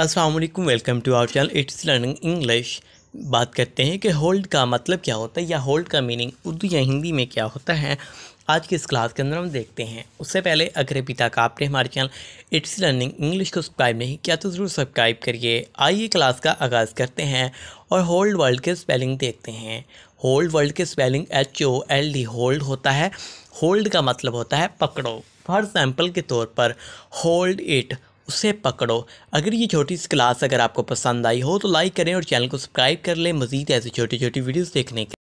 Aslam welcome to our channel it's learning English बात करते हैं कि होल्ड का मतलब क्या होता है या होल्ड का मीनिंग उर्दू या हिंदी में क्या होता है आज की इस क्लास के अंदर हम देखते हैं उससे पहले अगर अभी तक आपने हमारे चैनल इट्स लर्निंग इंग्लिश को सब्सक्राइब नहीं किया तो ज़रूर सब्सक्राइब करिए आइए क्लास का आगाज़ करते हैं और होल्ड वर्ल्ड के स्पेलिंग देखते हैं होल्ड वर्ल्ड के spelling H O L D hold होता है होल्ड का मतलब होता है पकड़ो फॉर एग्ज़ाम्पल के तौर पर होल्ड इट उसे पकड़ो अगर ये छोटी सी क्लास अगर आपको पसंद आई हो तो लाइक करें और चैनल को सब्सक्राइब कर लें मजीद ऐसी छोटी छोटी वीडियोस देखने के